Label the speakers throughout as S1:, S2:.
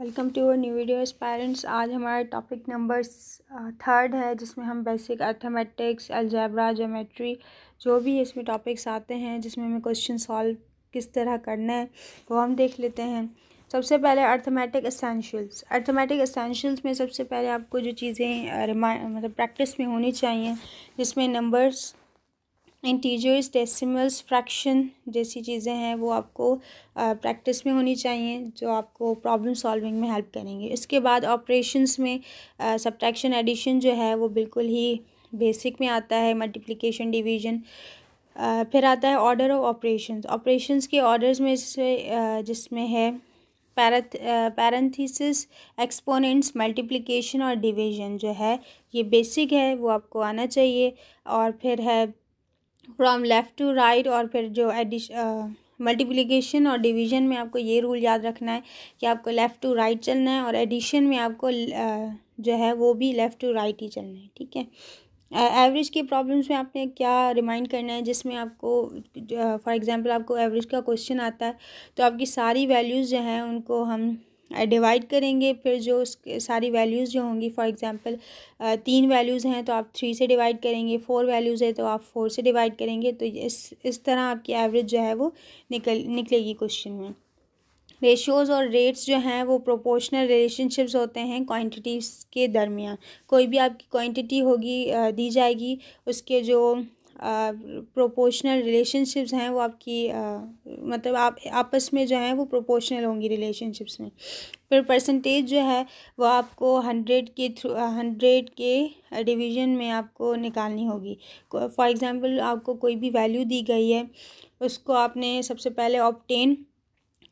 S1: Welcome to our new videos parents आज हमारा topic number third है जिसमें हम बेसिक अर्थमेटिक्स अलजेब्रा जोमेट्री जो भी इसमें टॉपिक्स आते हैं जिसमें हमें क्वेश्चन सॉल्व किस तरह करना है वो हम देख लेते हैं सबसे पहले अर्थमेटिक असेंशियल्स अर्थमेटिक असेंशियल्स में सबसे पहले आपको जो चीज़ें uh, मतलब प्रैक्टिस में होनी चाहिए जिसमें नंबर्स इंटीजर्स डेसिमल्स फ्रैक्शन जैसी चीज़ें हैं वो आपको प्रैक्टिस में होनी चाहिए जो आपको प्रॉब्लम सॉल्विंग में हेल्प करेंगे इसके बाद ऑपरेशंस में सब्ट्रैक्शन एडिशन जो है वो बिल्कुल ही बेसिक में आता है मल्टीप्लिकेशन डिवीजन फिर आता है ऑर्डर ऑफ ऑपरेशंस ऑपरेशंस के ऑर्डर्स में से जिसमें है पैरथ पैरेंथीसिस एक्सपोनेंट्स मल्टीप्लिकेशन और डिवीजन जो है ये बेसिक है वो आपको आना चाहिए और फिर है फ्रॉम लेफ़्ट टू राइट और फिर जो एडिश मल्टीप्लिकेशन और डिवीजन में आपको ये रूल याद रखना है कि आपको लेफ़्ट टू राइट चलना है और एडिशन में आपको जो है वो भी लेफ़्ट टू राइट ही चलना है ठीक है एवरेज के प्रॉब्लम्स में आपने क्या रिमाइंड करना है जिसमें आपको फॉर एग्ज़ाम्पल आपको एवरेज का क्वेश्चन आता है तो आपकी सारी वैल्यूज़ जो हैं उनको हम डिवाइड करेंगे फिर जो सारी वैल्यूज़ जो होंगी फॉर एग्ज़ाम्पल तीन वैल्यूज़ हैं तो आप थ्री से डिवाइड करेंगे फोर वैल्यूज़ है तो आप फोर से डिवाइड करेंगे तो इस इस तरह आपकी एवरेज जो है वो निकल निकलेगी क्वेश्चन में रेशियोज़ और रेट्स जो हैं वो प्रोपोर्शनल रिलेशनशिप्स होते हैं क्वांटिटीज़ के दरमियान कोई भी आपकी क्वांटिटी होगी दी जाएगी उसके जो प्रोपोर्शनल रिलेशनशिप्स हैं वो आपकी आ, मतलब आप आपस में जो है वो प्रोपोर्शनल होंगी रिलेशनशिप्स में फिर परसेंटेज जो है वो आपको हंड्रेड के थ्रू हंड्रेड के डिवीजन में आपको निकालनी होगी फॉर एग्ज़ाम्पल आपको कोई भी वैल्यू दी गई है उसको आपने सबसे पहले ऑप्टेन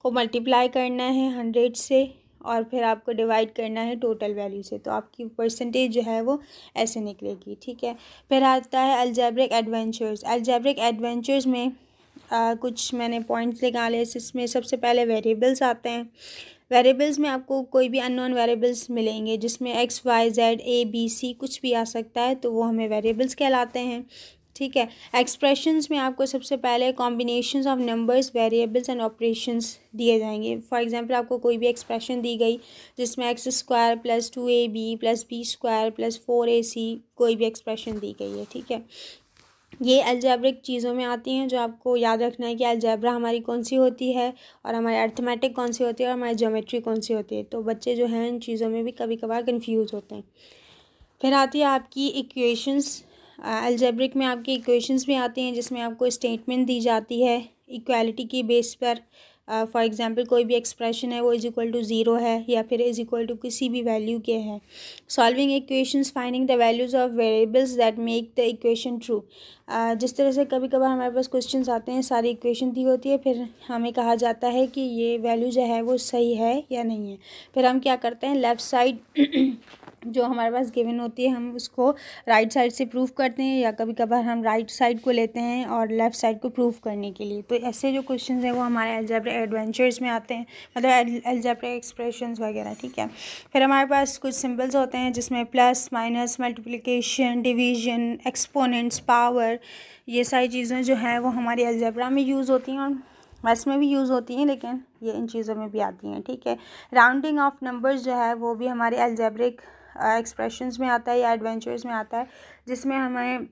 S1: को मल्टीप्लाई करना है हंड्रेड से और फिर आपको डिवाइड करना है टोटल वैल्यू से तो आपकी परसेंटेज जो है वो ऐसे निकलेगी ठीक है फिर आता है अलजैब्रिक एडवेंचर्स अलजैब्रिक एडवेंचर्स में आ, कुछ मैंने पॉइंट्स निकाले इसमें सबसे पहले वेरिएबल्स आते हैं वेरिएबल्स में आपको कोई भी अननोन वेरिएबल्स मिलेंगे जिसमें X Y Z A B C कुछ भी आ सकता है तो वो हमें वेरिएबल्स कहलाते हैं ठीक है एक्सप्रेशंस में आपको सबसे पहले combination of numbers variables and operations दिए जाएंगे फॉर एग्जांपल आपको कोई भी एक्सप्रेशन दी गई जिसमें X square plus two A B plus B square plus four A C कोई भी एक्सप्रेशन दी गई है ठीक है ये अल्जैब्रिक चीज़ों में आती हैं जो आपको याद रखना है कि अल्जैब्रा हमारी कौन सी होती है और हमारी अर्थमेटिक कौन सी होती है और हमारी जोमेट्री कौन सी होती है तो बच्चे जो हैं इन चीज़ों में भी कभी कभार कन्फ्यूज़ होते हैं फिर आती है आपकी इक्वेशंस एल्जेब्रिक में आपके इक्वेशंस भी आते हैं जिसमें आपको स्टेटमेंट दी जाती है इक्वालिटी की बेस पर फॉर uh, एग्ज़ाम्पल कोई भी एक्सप्रेशन है वो इज़ इक्वल टू ज़ीरो है या फिर इज़ इक्वल टू किसी भी वैल्यू के हैं solving equations finding the values of variables that make the equation true जिस तरह से कभी कभार हमारे पास क्वेश्चन आते हैं सारी इक्वेशन दी होती है फिर हमें कहा जाता है कि ये वैल्यू जो है वो सही है या नहीं है फिर हम क्या करते हैं लेफ़्ट साइड जो हमारे पास गिवन होती है हम उसको राइट साइड से प्रूफ करते हैं या कभी कभार हम राइट साइड को लेते हैं और लेफ़्ट साइड को प्रूफ करने के लिए तो ऐसे जो क्वेश्चन हैं वो हमारे एल्जेब्रा एडवेंचर्स में आते हैं मतलब एल्जेब्रा एक्सप्रेशन वगैरह ठीक है फिर हमारे पास कुछ सिम्बल्स होते हैं जिसमें plus minus multiplication division exponents power ये सारी चीज़ें जो हैं वो हमारे एल्जेब्रा में यूज़ होती हैं और मैथ्स में भी यूज़ होती हैं लेकिन ये इन चीज़ों में भी आती हैं ठीक है राउंडिंग ऑफ नंबर्स जो है वो भी हमारे एल्जेब्रिक एक्सप्रेशंस में आता है या एडवेंचर्स में आता है जिसमें हमें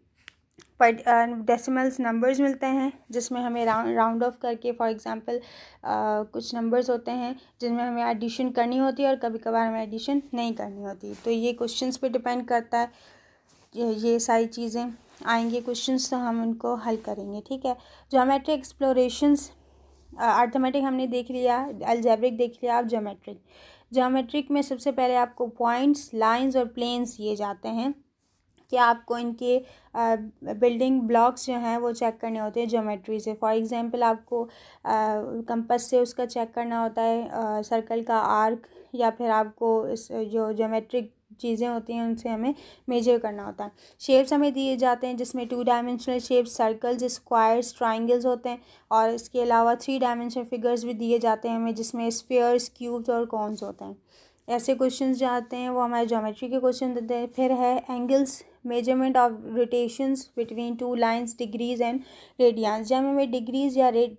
S1: डेसिमल्स नंबर्स मिलते हैं जिसमें हमें राउंड राउंड ऑफ करके फॉर एग्जांपल कुछ नंबर्स होते हैं जिनमें हमें एडिशन करनी होती है और कभी कभार हमें एडिशन नहीं करनी होती तो ये क्वेश्चंस पे डिपेंड करता है ये, सारी चीज़ें आएंगे क्वेश्चंस तो हम उनको हल करेंगे ठीक है जोमेट्रिक एक्सप्लोरेशंस आर्थमेटिक हमने देख लिया अल्जेब्रिक देख लिया आप जोमेट्रिक जोमेट्रिक में सबसे पहले आपको पॉइंट्स लाइंस और प्लेन्स दिए जाते हैं कि आपको इनके बिल्डिंग ब्लॉक्स जो हैं वो चेक करने होते हैं ज्योमेट्री से फॉर एग्जांपल आपको कंपस से उसका चेक करना होता है सर्कल का आर्क या फिर आपको इस जो ज्योमेट्रिक चीज़ें होती हैं उनसे हमें मेजर करना होता है शेप्स हमें दिए जाते हैं जिसमें two dimensional shapes circles squares triangles होते हैं और इसके अलावा थ्री डायमेंशनल फिगर्स भी दिए जाते हैं हमें जिसमें स्पेयर्स क्यूब्स और कॉन्स होते हैं ऐसे क्वेश्चन जो आते हैं वो हमारे जोमेट्री के क्वेश्चन देते हैं फिर है angles measurement of rotations between two lines degrees and radians जब हमें डिग्रीज या रेड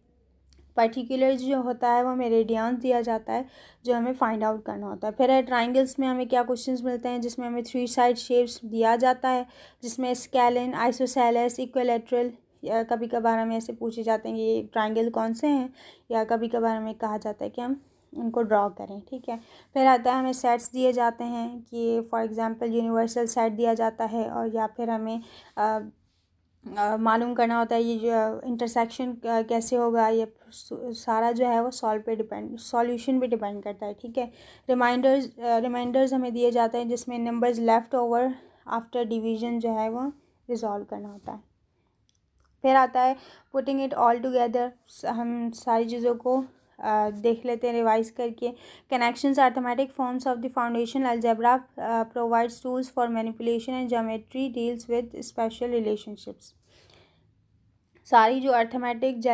S1: पर्टिकुलर जो होता है वो हमें रेडियंस दिया जाता है जो हमें फाइंड आउट करना होता है फिर है ट्राइंगल्स में हमें क्या क्वेश्चंस मिलते हैं जिसमें हमें थ्री साइड शेप्स दिया जाता है जिसमें स्केलिन आइसोसेलस इक्वेलेट्रल या कभी कभार हमें ऐसे पूछे जाते हैं कि ये ट्राइंगल कौन से हैं या कभी कभार हमें कहा जाता है कि हम उनको ड्रॉ करें ठीक है फिर आता है हमें सेट्स दिए जाते हैं कि फॉर एग्ज़ाम्पल यूनिवर्सल सेट दिया जाता है और या फिर हमें आ, मालूम करना होता है ये जो इंटरसेक्शन कैसे होगा ये सारा जो है वो सॉल्व पे डिपेंड सॉल्यूशन पे डिपेंड करता है ठीक है रिमाइंडर्स रिमाइंडर्स हमें दिए जाते हैं जिसमें numbers left over after division जो है वो रिजॉल्व करना होता है फिर आता है पुटिंग इट ऑल टुगेदर हम सारी चीज़ों को देख लेते हैं रिवाइज करके connections arithmetic forms of the foundation algebra provides tools for manipulation and geometry deals with special relationships सारी जो अर्थमेटिक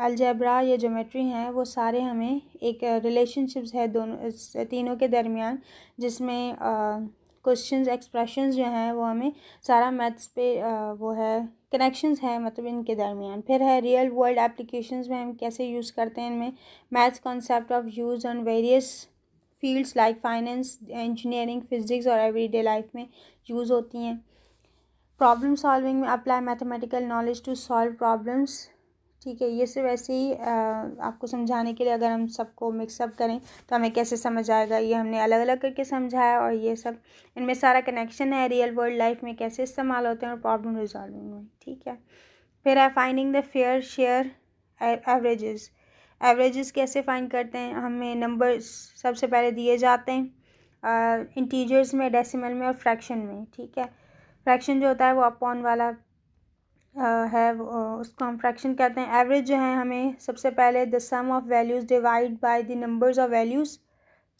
S1: अलजेब्रा या जोमेट्री हैं वो सारे हमें एक रिलेशनशिप्स है दोनों तीनों के दरमियान जिसमें क्वेश्चंस एक्सप्रेशंस जो हैं वो हमें सारा मैथ्स पे आ, वो है कनेक्शंस हैं मतलब इनके दरमियान फिर है रियल वर्ल्ड एप्लीकेशंस में हम कैसे यूज़ करते हैं इनमें maths concept of use on various fields like finance engineering physics और एवरीडे लाइफ में यूज़ होती हैं प्रॉब्लम सॉल्विंग में apply mathematical knowledge to solve problems ठीक है ये सिर्फ ऐसे ही आपको समझाने के लिए अगर हम सबको मिक्सअप करें तो हमें कैसे समझ आएगा ये हमने अलग अलग करके समझाया और ये सब इनमें सारा कनेक्शन है रियल वर्ल्ड लाइफ में कैसे इस्तेमाल होते हैं और प्रॉब्लम रिजॉल्विंग में ठीक है फिर है finding the fair share averages averages कैसे फाइंड करते हैं हमें नंबर सबसे पहले दिए जाते हैं इंटीजर्स में डेसिमल में और फ्रैक्शन में ठीक है फ्रैक्शन जो होता है वो अपॉन वाला है उसको हम फ्रैक्शन कहते हैं एवरेज जो है हमें सबसे पहले the sum of values divide by the numbers of values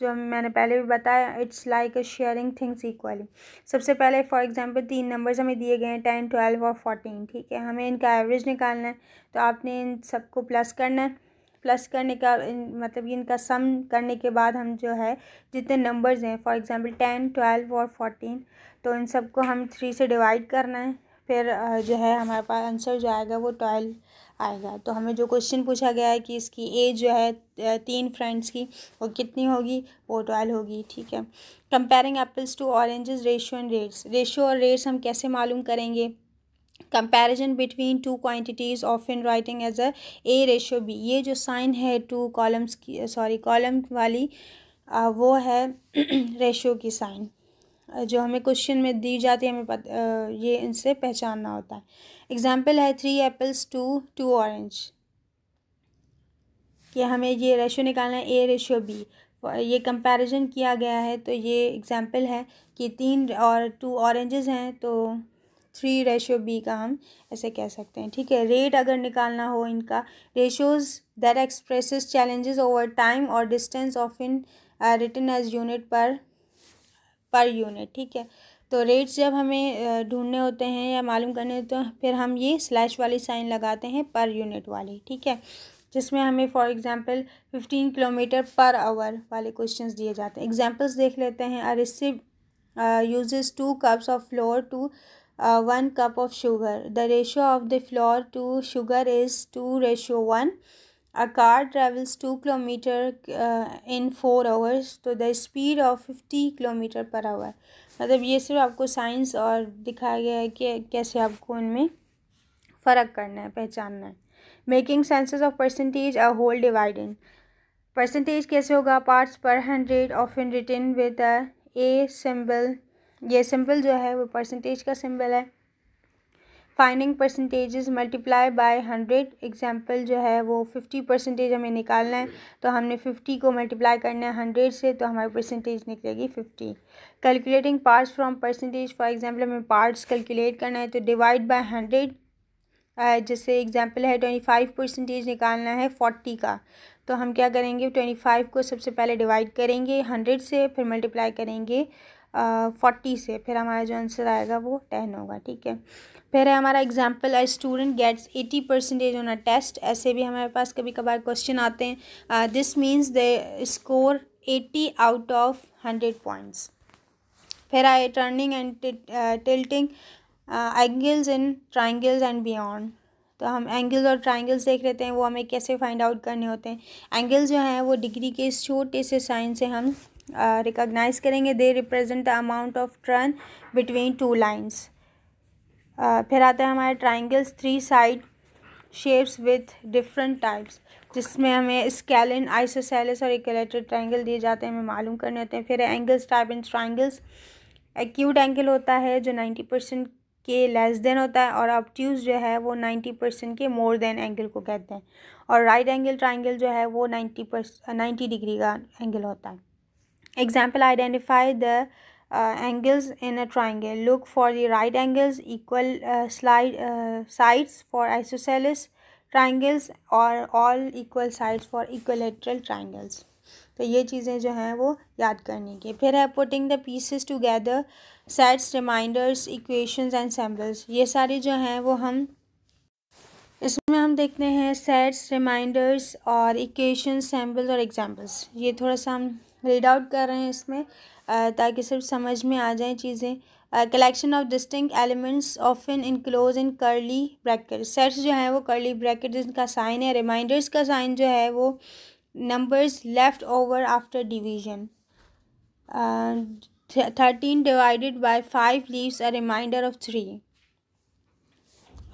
S1: जो मैंने पहले भी बताया it's like a sharing things equally सबसे पहले फॉर एग्जांपल तीन नंबर्स हमें दिए गए हैं टेन ट्वेल्व और फोर्टीन ठीक है हमें इनका एवरेज निकालना है तो आपने इन सबको प्लस करना है प्लस करने का मतलब इनका सम करने के बाद हम जो है जितने नंबर्स हैं फॉर एग्ज़ाम्पल टेन ट्वेल्व और फोर्टीन तो इन सबको हम थ्री से डिवाइड करना है फिर जो है हमारे पास आंसर जो आएगा वो ट्वेल्व आएगा तो हमें जो क्वेश्चन पूछा गया है कि इसकी एज जो है तीन फ्रेंड्स की वो कितनी होगी वो ट्वेल्व होगी ठीक है comparing apples to oranges ratio and rates ratio और रेट्स हम कैसे मालूम करेंगे comparison between two quantities of in writing as a A ratio B ये जो साइन है टू कॉलम्स की सॉरी कॉलम वाली आ, वो है रेशियो की साइन जो हमें क्वेश्चन में दी जाती है हमें ये इनसे पहचानना होता है एग्जाम्पल है three apples to two orange कि हमें ये रेशो निकालना है ए रेशो बी ये कंपैरिजन किया गया है तो ये एग्ज़ाम्पल है कि तीन और टू ऑरेंजेस हैं तो थ्री रेशो बी का हम ऐसे कह सकते हैं ठीक है रेट अगर निकालना हो इनका ratios that express challenges over time और distance of in return as unit per per unit ठीक है तो रेट्स जब हमें ढूंढने होते हैं या मालूम करने होते हैं फिर हम ये स्लैश वाली साइन लगाते हैं पर यूनिट वाली ठीक है जिसमें हमें for example fifteen kilometre per hour वाले क्वेश्चन दिए जाते हैं एग्जाम्पल्स देख लेते हैं और इससे uses two cups of flour to one cup of sugar the ratio of the flour to sugar is two ratio one a car travels 2 kilometre uh, in 4 hours तो the speed of 50 kilometer per hour मतलब ये सिर्फ आपको science और दिखाया गया है कि कैसे आपको इनमें फ़र्क करना है पहचानना है making senses of percentage a whole dividend percentage कैसे होगा parts per hundred of in return with a symbol ये सिंबल जो है वो परसेंटेज का सिंबल है finding percentages multiply by hundred example जो है वो फिफ्टी परसेंटेज हमें निकालना है तो हमने फिफ्टी को मल्टीप्लाई करना है हंड्रेड से तो हमारी परसेंटेज निकलेगी fifty calculating parts from percentage for example हमें पार्ट्स कैलकुलेट करना है तो डिवाइड बाय हंड्रेड जैसे एग्जाम्पल है ट्वेंटी फाइव परसेंटेज निकालना है फोर्टी का तो हम क्या करेंगे ट्वेंटी फाइव को सबसे पहले डिवाइड करेंगे हंड्रेड से फिर मल्टीप्लाई करेंगे फोर्टी से फिर हमारा जो आंसर आएगा वो टेन होगा ठीक है फिर है हमारा example I student gets eighty percentage on a test ऐसे भी हमारे पास कभी कभार क्वेश्चन आते हैं this means they score eighty out of hundred points फिर आए turning and tilting angles in triangles and beyond तो हम एंगल्स और ट्राइंगल्स देख लेते हैं वो हमें कैसे फाइंड आउट करने होते हैं एंगल्स जो हैं वो डिग्री के छोटे से साइन से हम रिकॉग्नाइज uh, करेंगे they represent the amount of turn between two lines फिर आते हैं हमारे triangles three side shapes with different types जिसमें हमें स्केलिन आइसोसेलिस और इक्लेटेड ट्राइंगल दिए जाते हैं हमें मालूम करने होते हैं फिर angles type in triangles acute angle होता है जो नाइन्टी परसेंट के लेस देन होता है और अपट्यूज जो है वो नाइन्टी परसेंट के मोर देन एंगल को कहते हैं और राइट एंगल ट्राइंगल जो है वो नाइन्टी परसेंट नाइन्टी डिग्री का एंगल होता है Example identify the uh, angles in a triangle. Look for the right angles, equal uh, slide, uh, sides for isosceles triangles और all equal sides for equilateral triangles. तो ये चीज़ें जो हैं वो याद करने की फिर है putting the pieces together sets reminders equations and samples ये सारे जो हैं वो हम इसमें हम देखते हैं सेट्स रिमाइंडर्स और इक्वेशंस सैम्पल्स और एग्जाम्पल्स ये थोड़ा सा हम रीड आउट कर रहे हैं इसमें ताकि सिर्फ समझ में आ जाए चीज़ें collection of distinct elements of in enclose in curly bracket sets जो हैं वो करली ब्रैकेट जिनका साइन है रिमाइंडर्स का साइन जो है वो numbers left over after division thirteen divided by five leaves a reminder of three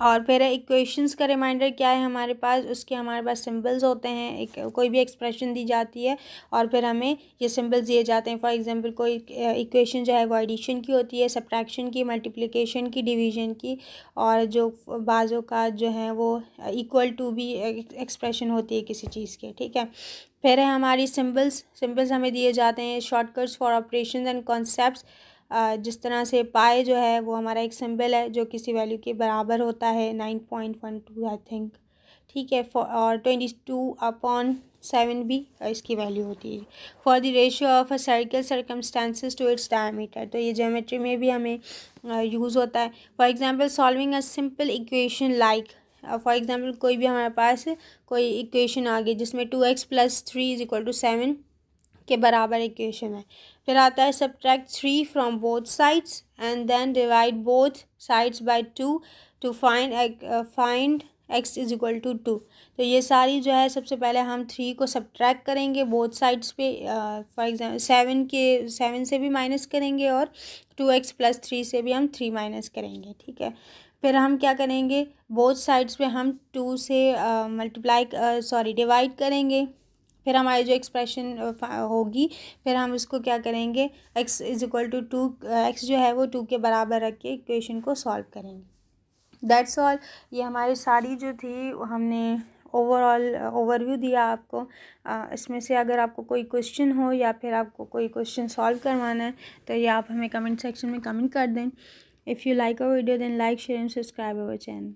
S1: और फिर इक्वेशंस का रिमाइंडर क्या है हमारे पास उसके हमारे पास सिंबल्स होते हैं एक कोई भी एक्सप्रेशन दी जाती है और फिर हमें ये सिंबल्स दिए जाते हैं फॉर एग्जांपल कोई इक्वेशन जो है वो एडिशन की होती है सब्ट्रैक्शन की मल्टीप्लिकेशन की डिवीजन की और जो बाज़ों का जो है वो इक्वल टू भी एक्सप्रेशन होती है किसी चीज़ के ठीक है फिर है हमारी सिम्बल्स सिम्बल्स हमें दिए जाते हैं shortcuts for operation and concept जिस तरह से पाए जो है वो हमारा एक सिंबल है जो किसी वैल्यू के बराबर होता है nine point one two I think ठीक है और ट्वेंटी टू अपॉन सेवन भी इसकी वैल्यू होती है for the ratio of a circle circumference to its diameter तो ये जोमेट्री में भी हमें यूज़ होता है for example solving a simple equation like for example कोई भी हमारे पास कोई इक्वेशन आ गई जिसमें two x plus three is equal to seven के बराबर इक्वेशन है फिर आता है subtract three from both sides and then divide both sides by two to find find x is equal to two तो ये सारी जो है सबसे पहले हम थ्री को सब्ट्रैक्ट करेंगे बोथ साइड्स पे फॉर एग्जाम्पल सेवन के सेवन से भी माइनस करेंगे और टू एक्स प्लस थ्री से भी हम थ्री माइनस करेंगे ठीक है फिर हम क्या करेंगे बोथ साइड्स पे हम टू से मल्टीप्लाई सॉरी डिवाइड करेंगे फिर हमारी जो एक्सप्रेशन होगी फिर हम इसको क्या करेंगे x is equal to two x जो है वो टू के बराबर रख के इक्वेशन को सॉल्व करेंगे दैट्स ऑल ये हमारी सारी जो थी हमने ओवरऑल ओवरव्यू दिया आपको इसमें से अगर आपको कोई क्वेश्चन हो या फिर आपको कोई क्वेश्चन सॉल्व करवाना है तो ये आप हमें कमेंट सेक्शन में कमेंट कर दें if you like a video then like share and subscribe our channel